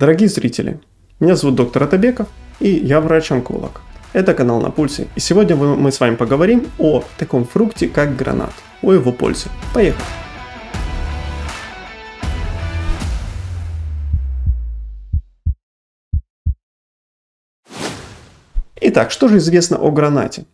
Дорогие зрители, меня зовут доктор Атабеков и я врач-онколог. Это канал на пульсе и сегодня мы с вами поговорим о таком фрукте как гранат, о его пользе. Поехали! Итак, что же известно о гранате?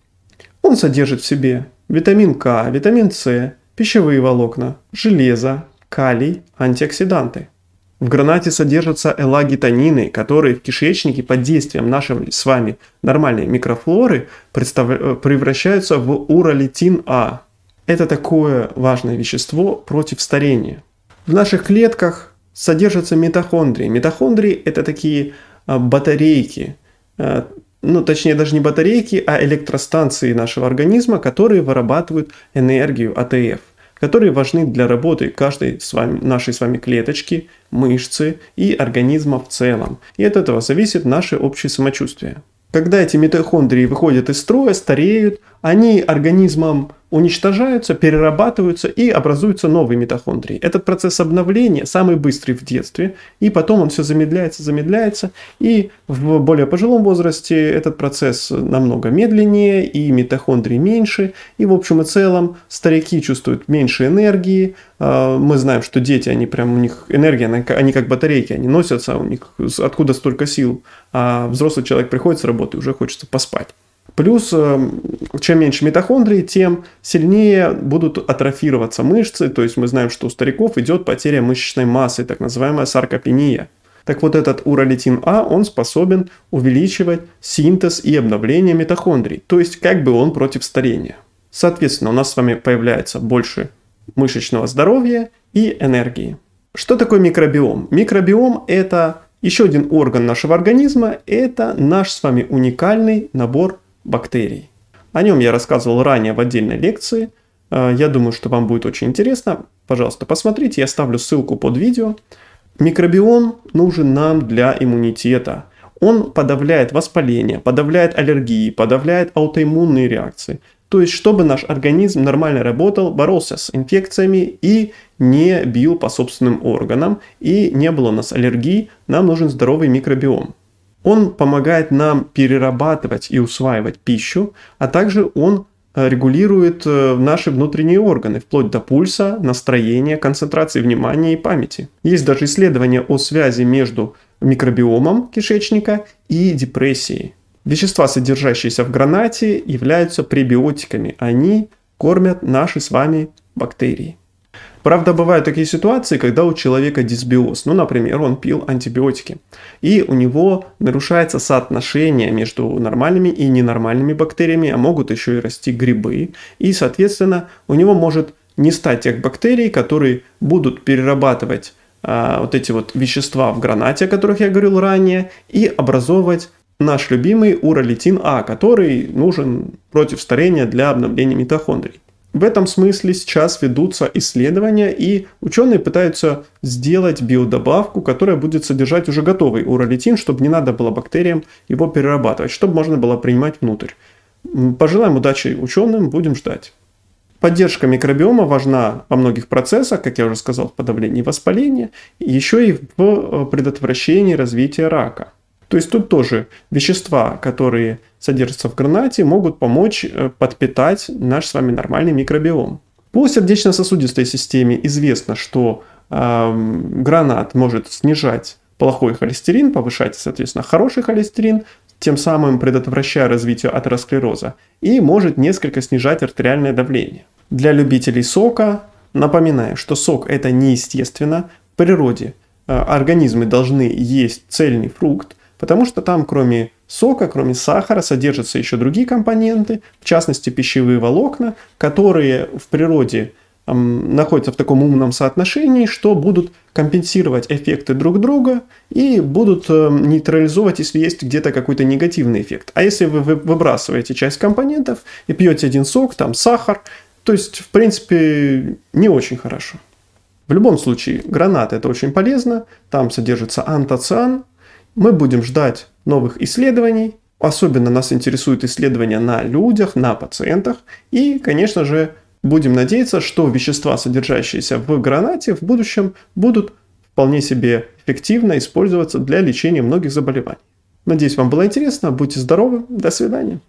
Он содержит в себе витамин К, витамин С, пищевые волокна, железо, калий, антиоксиданты – в гранате содержатся элагитонины, которые в кишечнике под действием нашей с вами нормальной микрофлоры представ... Э, превращаются в уролитин А. Это такое важное вещество против старения. В наших клетках содержатся митохондрии. Митохондрии это такие э, батарейки, э, ну точнее даже не батарейки, а электростанции нашего организма, которые вырабатывают энергию АТФ которые важны для работы каждой с вами, нашей с вами клеточки, мышцы и организма в целом. И от этого зависит наше общее самочувствие. Когда эти митохондрии выходят из строя, стареют, они организмом уничтожаются, перерабатываются и образуются новые митохондрии. Этот процесс обновления самый быстрый в детстве, и потом он все замедляется, замедляется, и в более пожилом возрасте этот процесс намного медленнее, и митохондрии меньше, и в общем и целом старики чувствуют меньше энергии, а, мы знаем, что дети, они прям, у них энергия, они как батарейки, они носятся, у них откуда столько сил, а взрослый человек приходит с работы, уже хочется поспать. Плюс, э, чем меньше митохондрий, тем сильнее будут атрофироваться мышцы. То есть мы знаем, что у стариков идет потеря мышечной массы, так называемая саркопения. Так вот этот уролитин А, он способен увеличивать синтез и обновление митохондрий. То есть как бы он против старения. Соответственно, у нас с вами появляется больше мышечного здоровья и энергии. Что такое микробиом? Микробиом – это еще один орган нашего организма, это наш с вами уникальный набор бактерий. О нем я рассказывал ранее в отдельной лекции. Э, я думаю, что вам будет очень интересно. Пожалуйста, посмотрите, я ставлю ссылку под видео. Микробиом нужен нам для иммунитета. Он подавляет воспаление, подавляет аллергии, подавляет аутоиммунные реакции. То есть, чтобы наш организм нормально работал, боролся с инфекциями и не бил по собственным органам, и не было у нас аллергии, нам нужен здоровый микробиом. Он помогает нам перерабатывать и усваивать пищу, а также он э, регулирует э, наши внутренние органы, вплоть до пульса, настроения, концентрации внимания и памяти. Есть даже исследования о связи между микробиомом кишечника и депрессией. Вещества, содержащиеся в гранате, являются пребиотиками. Они кормят наши с вами бактерии. Правда, бывают такие ситуации, когда у человека дисбиоз. Ну, например, он пил антибиотики, и у него нарушается соотношение между нормальными и ненормальными бактериями, а могут еще и расти грибы, и, соответственно, у него может не стать тех бактерий, которые будут перерабатывать а, вот эти вот вещества в гранате, о которых я говорил ранее, и образовывать наш любимый уралитин А, который нужен против старения для обновления митохондрий. В этом смысле сейчас ведутся исследования, и ученые пытаются сделать биодобавку, которая будет содержать уже готовый уралитин, чтобы не надо было бактериям его перерабатывать, чтобы можно было принимать внутрь. Пожелаем удачи ученым, будем ждать. Поддержка микробиома важна во многих процессах, как я уже сказал, в подавлении воспаления, еще и в э, предотвращении развития рака. То есть тут тоже вещества, которые содержатся в гранате, могут помочь э, подпитать наш с вами нормальный микробиом. По сердечно-сосудистой системе известно, что э, гранат может снижать плохой холестерин, повышать, соответственно, хороший холестерин, тем самым предотвращая развитие атеросклероза, и может несколько снижать артериальное давление. Для любителей сока напоминаю, что сок это неестественно. В природе э, организмы должны есть цельный фрукт, Потому что там кроме сока, кроме сахара, содержатся еще другие компоненты, в частности пищевые волокна, которые в природе находятся в таком умном соотношении, что будут компенсировать эффекты друг друга и будут эм, нейтрализовать, если есть где-то какой-то негативный эффект. А если вы выбрасываете часть компонентов и пьете один сок, там сахар, то есть, в принципе, не очень хорошо. В любом случае, гранаты это очень полезно, там содержится антоциан, мы будем ждать новых исследований. Особенно нас интересуют исследования на людях, на пациентах. И, конечно же, будем надеяться, что вещества, содержащиеся в гранате, в будущем будут вполне себе эффективно использоваться для лечения многих заболеваний. Надеюсь, вам было интересно. Будьте здоровы. До свидания.